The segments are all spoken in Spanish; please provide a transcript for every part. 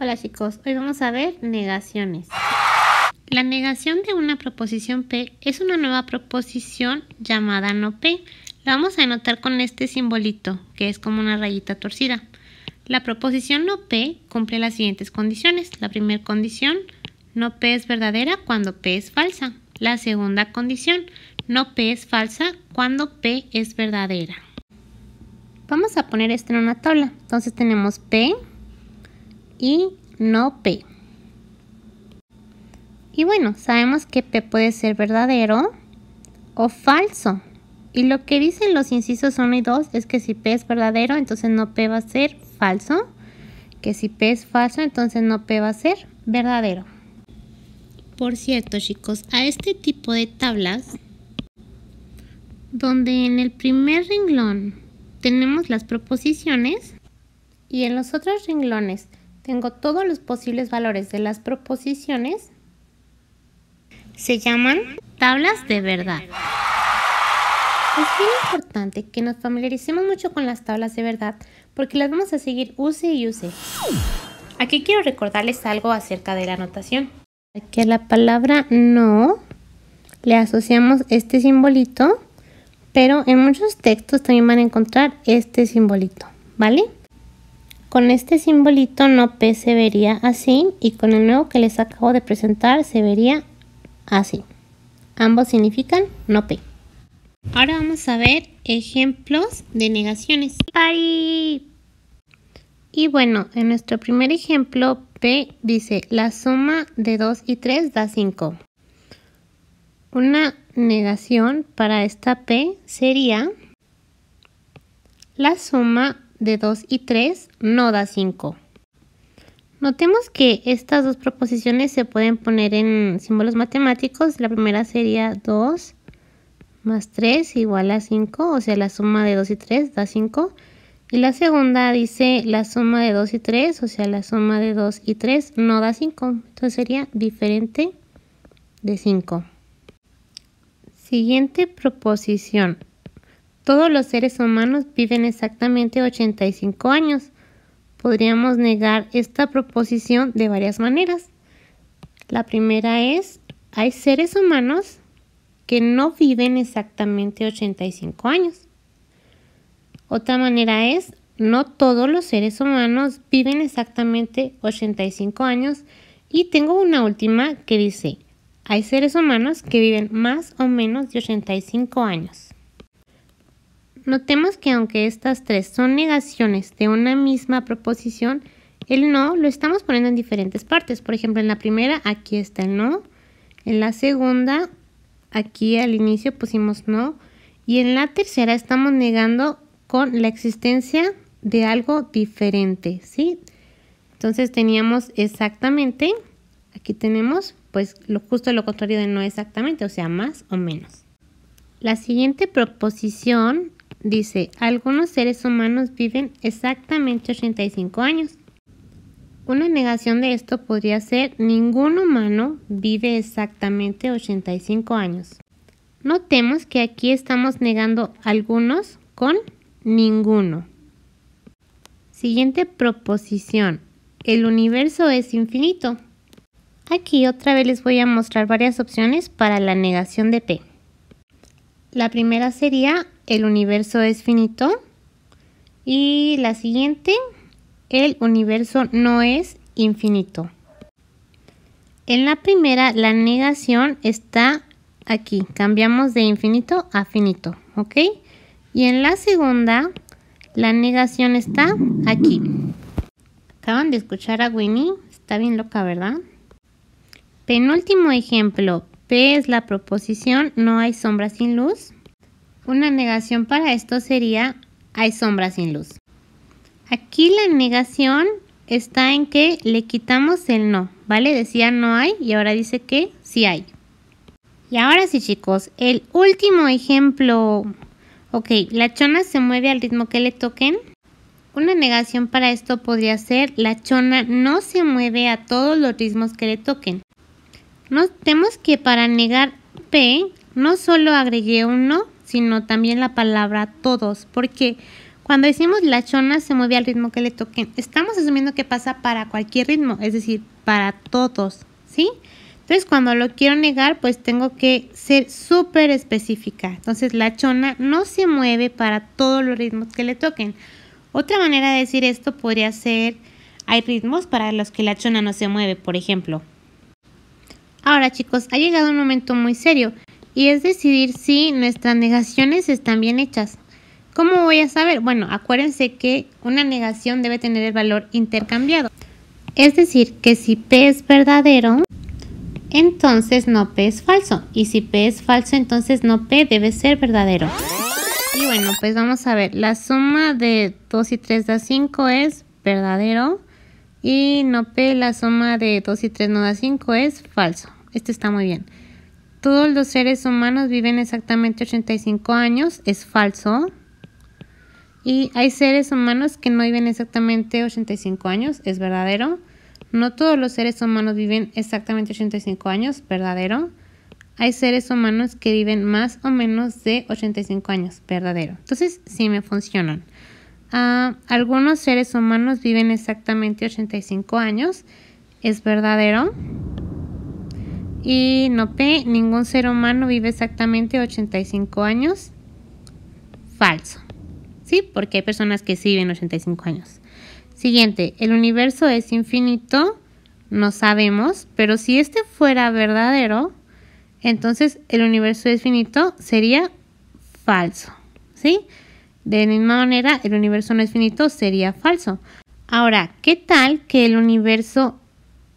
Hola chicos, hoy vamos a ver negaciones. La negación de una proposición P es una nueva proposición llamada no P. La vamos a anotar con este simbolito, que es como una rayita torcida. La proposición no P cumple las siguientes condiciones. La primera condición, no P es verdadera cuando P es falsa. La segunda condición, no P es falsa cuando P es verdadera. Vamos a poner esto en una tabla. Entonces tenemos P y no P. Y bueno, sabemos que P puede ser verdadero o falso. Y lo que dicen los incisos 1 y 2 es que si P es verdadero, entonces no P va a ser falso. Que si P es falso, entonces no P va a ser verdadero. Por cierto, chicos, a este tipo de tablas, donde en el primer renglón tenemos las proposiciones y en los otros renglones tengo todos los posibles valores de las proposiciones. Se llaman tablas de verdad. Es bien importante que nos familiaricemos mucho con las tablas de verdad porque las vamos a seguir use y use. Aquí quiero recordarles algo acerca de la notación. Aquí a la palabra no le asociamos este simbolito pero en muchos textos también van a encontrar este simbolito, ¿vale? Con este simbolito no P se vería así y con el nuevo que les acabo de presentar se vería así. Ambos significan no P. Ahora vamos a ver ejemplos de negaciones. ¡Pari! Y bueno, en nuestro primer ejemplo, P dice la suma de 2 y 3 da 5. Una negación para esta P sería la suma de 2 y 3 no da 5. Notemos que estas dos proposiciones se pueden poner en símbolos matemáticos. La primera sería 2 más 3 igual a 5, o sea, la suma de 2 y 3 da 5. Y la segunda dice la suma de 2 y 3, o sea, la suma de 2 y 3 no da 5. Entonces sería diferente de 5. Siguiente proposición. Todos los seres humanos viven exactamente 85 años. Podríamos negar esta proposición de varias maneras. La primera es, hay seres humanos que no viven exactamente 85 años. Otra manera es, no todos los seres humanos viven exactamente 85 años. Y tengo una última que dice, hay seres humanos que viven más o menos de 85 años. Notemos que aunque estas tres son negaciones de una misma proposición, el no lo estamos poniendo en diferentes partes. Por ejemplo, en la primera aquí está el no, en la segunda aquí al inicio pusimos no y en la tercera estamos negando con la existencia de algo diferente, ¿sí? Entonces teníamos exactamente, aquí tenemos pues lo justo lo contrario de no exactamente, o sea, más o menos. La siguiente proposición dice, algunos seres humanos viven exactamente 85 años. Una negación de esto podría ser, ningún humano vive exactamente 85 años. Notemos que aquí estamos negando algunos con ninguno. Siguiente proposición, el universo es infinito. Aquí otra vez les voy a mostrar varias opciones para la negación de P. La primera sería el universo es finito y la siguiente el universo no es infinito. En la primera la negación está aquí, cambiamos de infinito a finito, ¿ok? Y en la segunda la negación está aquí. Acaban de escuchar a Winnie, está bien loca, ¿verdad? En último ejemplo, P es la proposición no hay sombra sin luz. Una negación para esto sería hay sombra sin luz. Aquí la negación está en que le quitamos el no, ¿vale? Decía no hay y ahora dice que sí hay. Y ahora sí chicos, el último ejemplo. Ok, la chona se mueve al ritmo que le toquen. Una negación para esto podría ser la chona no se mueve a todos los ritmos que le toquen. Notemos que para negar P no solo agregué uno sino también la palabra todos, porque cuando decimos la chona se mueve al ritmo que le toquen. Estamos asumiendo que pasa para cualquier ritmo, es decir, para todos, ¿sí? Entonces, cuando lo quiero negar, pues tengo que ser súper específica. Entonces, la chona no se mueve para todos los ritmos que le toquen. Otra manera de decir esto podría ser, hay ritmos para los que la chona no se mueve, por ejemplo, Ahora chicos, ha llegado un momento muy serio y es decidir si nuestras negaciones están bien hechas. ¿Cómo voy a saber? Bueno, acuérdense que una negación debe tener el valor intercambiado. Es decir, que si P es verdadero, entonces no P es falso. Y si P es falso, entonces no P debe ser verdadero. Y bueno, pues vamos a ver. La suma de 2 y 3 da 5 es verdadero. Y no P, la suma de 2 y 3 no da 5 es falso. Este está muy bien. Todos los seres humanos viven exactamente 85 años. Es falso. Y hay seres humanos que no viven exactamente 85 años. Es verdadero. No todos los seres humanos viven exactamente 85 años. Verdadero. Hay seres humanos que viven más o menos de 85 años. Verdadero. Entonces, sí me funcionan. Ah, algunos seres humanos viven exactamente 85 años. Es verdadero. Y no P, ningún ser humano vive exactamente 85 años. Falso. ¿Sí? Porque hay personas que sí viven 85 años. Siguiente, el universo es infinito, no sabemos, pero si este fuera verdadero, entonces el universo es finito sería falso. ¿Sí? De la misma manera, el universo no es finito sería falso. Ahora, ¿qué tal que el universo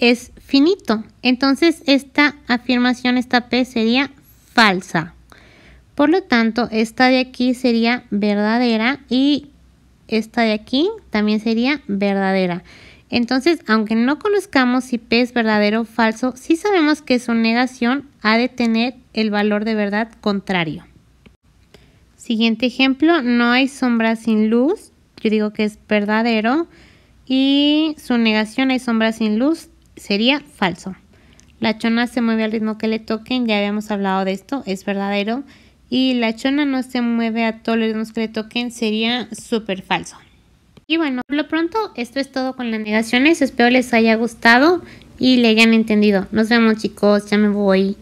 es finito. Entonces esta afirmación, esta P sería falsa. Por lo tanto, esta de aquí sería verdadera y esta de aquí también sería verdadera. Entonces, aunque no conozcamos si P es verdadero o falso, sí sabemos que su negación ha de tener el valor de verdad contrario. Siguiente ejemplo, no hay sombra sin luz. Yo digo que es verdadero. Y su negación hay sombra sin luz sería falso. La chona se mueve al ritmo que le toquen, ya habíamos hablado de esto, es verdadero. Y la chona no se mueve a todos los ritmos que le toquen, sería súper falso. Y bueno, por lo pronto, esto es todo con las negaciones. Espero les haya gustado y le hayan entendido. Nos vemos chicos, ya me voy.